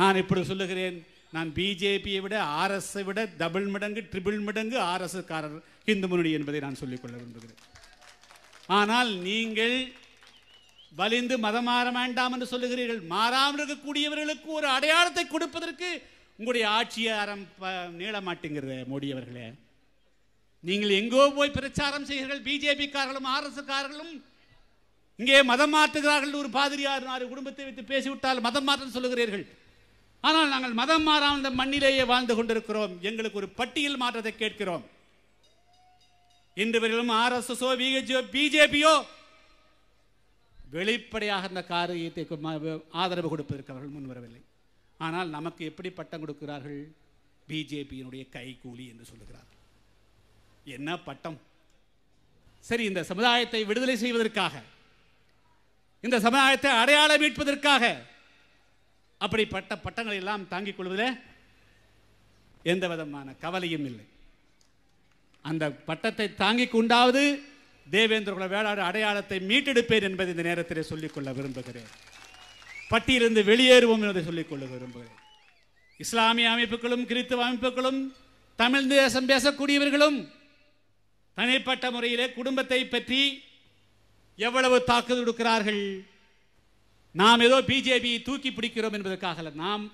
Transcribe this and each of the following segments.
நான் இப்படி சொல்லுகிறேன் நான் பிஜேபியை விட ஆர்எஸ்ஸை விட டபுள் மடங்கு ட்ரிபிள் மடங்கு ஆர்எஸ்எஸ்காரர் இந்து முன்னணி என்பதை நான் சொல்லிக்கொள்ள விரும்புகிறேன் ஆனால் நீங்கள் வலிந்து மதம் மாற வேண்டாம் என்று சொல்லுகிறீர்கள் மாறாமல் இருக்கக்கூடியவர்களுக்கு ஒரு அடையாளத்தை கொடுப்பதற்கு உங்களுடைய ஆட்சியாரம் நீள மாட்டேங்கிறது மோடி அவர்களே நீங்கள் எங்கோ போய் பிரச்சாரம் செய்கிறீர்கள் பிஜேபிக்காரர்களும் ஆர்எஸ்காரர்களும் இங்கே மதம் மாற்றுகிறார்கள் ஒரு பாதிரியார் குடும்பத்தை வைத்து பேசிவிட்டால் மதம் மாற்றம் சொல்லுகிறீர்கள் ஆனால் நாங்கள் மதம் மாறாத மண்ணிலேயே வாழ்ந்து கொண்டிருக்கிறோம் எங்களுக்கு ஒரு பட்டியல் மாற்றத்தை கேட்கிறோம் இன்று வரையிலும் எஸ் எஸ் பிஜேபியோ வெளிப்படையாக அந்த காரியத்தை ஆதரவு கொடுப்பதற்கு அவர்கள் முன்வரவில்லை ஆனால் நமக்கு எப்படி பட்டம் கொடுக்கிறார்கள் பிஜேபியினுடைய கைகூலி என்று சொல்லுகிறார் என்ன பட்டம் சரி இந்த சமுதாயத்தை விடுதலை செய்வதற்காக இந்த சமுதாயத்தை அடையாளம் மீட்பதற்காக அப்படிப்பட்ட பட்டங்களை எல்லாம் தாங்கிக் கொள்வதில் எந்த விதமான கவலையும் இல்லை அந்த பட்டத்தை தாங்கிக் கொண்டாவது தேவேந்திர வேளாடு அடையாளத்தை மீட்டெடுப்பேன் என்பதை இந்த நேரத்தில் சொல்லிக்கொள்ள விரும்புகிறேன் பட்டியிலிருந்து வெளியேறுவோம் என்பதை சொல்லிக்கொள்ள விரும்புகிறேன் இஸ்லாமிய அமைப்புகளும் கிறித்துவ அமைப்புகளும் தமிழ் தேசம் பேசக்கூடியவர்களும் தனிப்பட்ட முறையிலே குடும்பத்தை பற்றி எவ்வளவு தாக்குதல் கொடுக்கிறார்கள் நாம் ஏதோ பிஜேபியை தூக்கி பிடிக்கிறோம் என்பதற்காக நாம்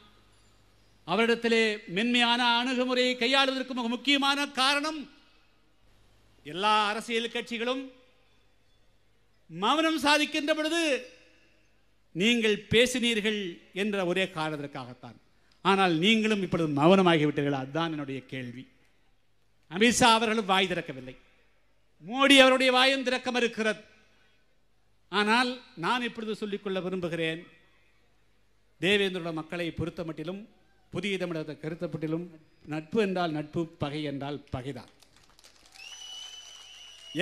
அவரிடத்திலே மென்மையான அணுகுமுறையை கையாளுவதற்கு மிக முக்கியமான காரணம் எல்லா அரசியல் கட்சிகளும் மௌனம் சாதிக்கின்ற பொழுது நீங்கள் பேசினீர்கள் என்ற ஒரே காரணத்திற்காகத்தான் ஆனால் நீங்களும் இப்பொழுது மௌனமாகிவிட்டீர்கள் அதுதான் என்னுடைய கேள்வி அமித்ஷா அவர்களும் வாய் திறக்கவில்லை மோடி அவருடைய வாயும் திறக்கம் இருக்கிறது ஆனால் நான் இப்பொழுது சொல்லிக்கொள்ள விரும்புகிறேன் தேவேந்திரோட மக்களை பொறுத்த மட்டிலும் புதிய தமிழகத்தை கருத்தப்பட்டிலும் நட்பு என்றால் நட்பு பகை என்றால் பகைதான்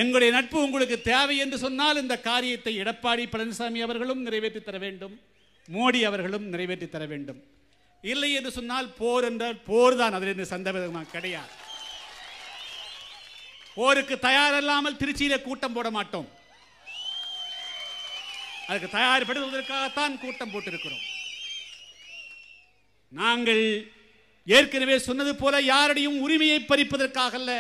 எங்களுடைய நட்பு உங்களுக்கு தேவை என்று சொன்னால் இந்த காரியத்தை எடப்பாடி பழனிசாமி அவர்களும் நிறைவேற்றி தர வேண்டும் மோடி அவர்களும் நிறைவேற்றி தர வேண்டும் இல்லை என்று சொன்னால் போர் என்றால் போர் தான் அதில் சந்தவிதமாக கிடையாது போருக்கு தயாரில்லாமல் திருச்சியில கூட்டம் போட மாட்டோம் அதுக்கு தயார்படுத்துவதற்காகத்தான் கூட்டம் போட்டிருக்கிறோம் நாங்கள் ஏற்கனவே சொன்னது போல யாரிடையும் உரிமையை பறிப்பதற்காக அல்ல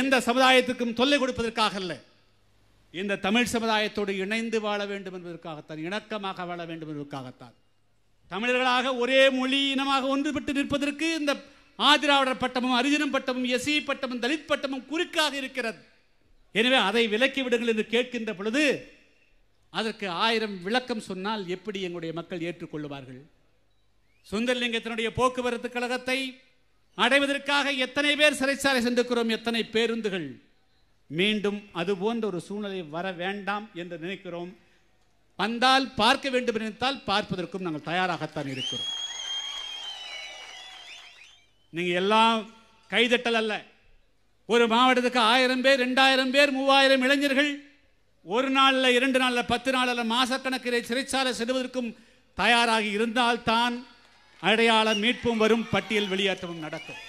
எந்த சமுதாயத்துக்கும் தொல்லை கொடுப்பதற்காக அல்ல இந்த தமிழ் சமுதாயத்தோடு இணைந்து வாழ வேண்டும் என்பதற்காகத்தான் இணக்கமாக வாழ வேண்டும் என்பதற்காகத்தான் தமிழர்களாக ஒரே மொழி இனமாக ஒன்றுபட்டு நிற்பதற்கு இந்த ஆதிராவிடர் பட்டமும் அரிஜனம் பட்டமும் எஸ்இ பட்டமும் தலித் பட்டமும் குறுக்காக இருக்கிறது எனவே அதை விலக்கி விடுங்கள் என்று கேட்கின்ற பொழுது அதற்கு ஆயிரம் விளக்கம் சொன்னால் எப்படி எங்களுடைய மக்கள் ஏற்றுக்கொள்வார்கள் சுந்தரலிங்கத்தினுடைய போக்குவரத்து கழகத்தை அடைவதற்காக எத்தனை பேர் சிறைச்சாலை சென்றிருக்கிறோம் எத்தனை பேருந்துகள் மீண்டும் அது போன்ற ஒரு சூழ்நிலை வர வேண்டாம் என்று நினைக்கிறோம் வந்தால் பார்க்க வேண்டும் நினைத்தால் பார்ப்பதற்கும் நாங்கள் தயாராகத்தான் இருக்கிறோம் நீங்கள் எல்லாம் கைதட்டல் அல்ல ஒரு மாவட்டத்துக்கு ஆயிரம் பேர் ரெண்டாயிரம் பேர் மூவாயிரம் இளைஞர்கள் ஒரு நாளில் இரண்டு நாளில் பத்து நாளில் மாசக்கணக்கில் சிறைச்சாலை செல்வதற்கும் தயாராகி இருந்தால்தான் அடையாள மீட்பும் வரும் பட்டியல் வெளியேற்றமும் நடக்கும்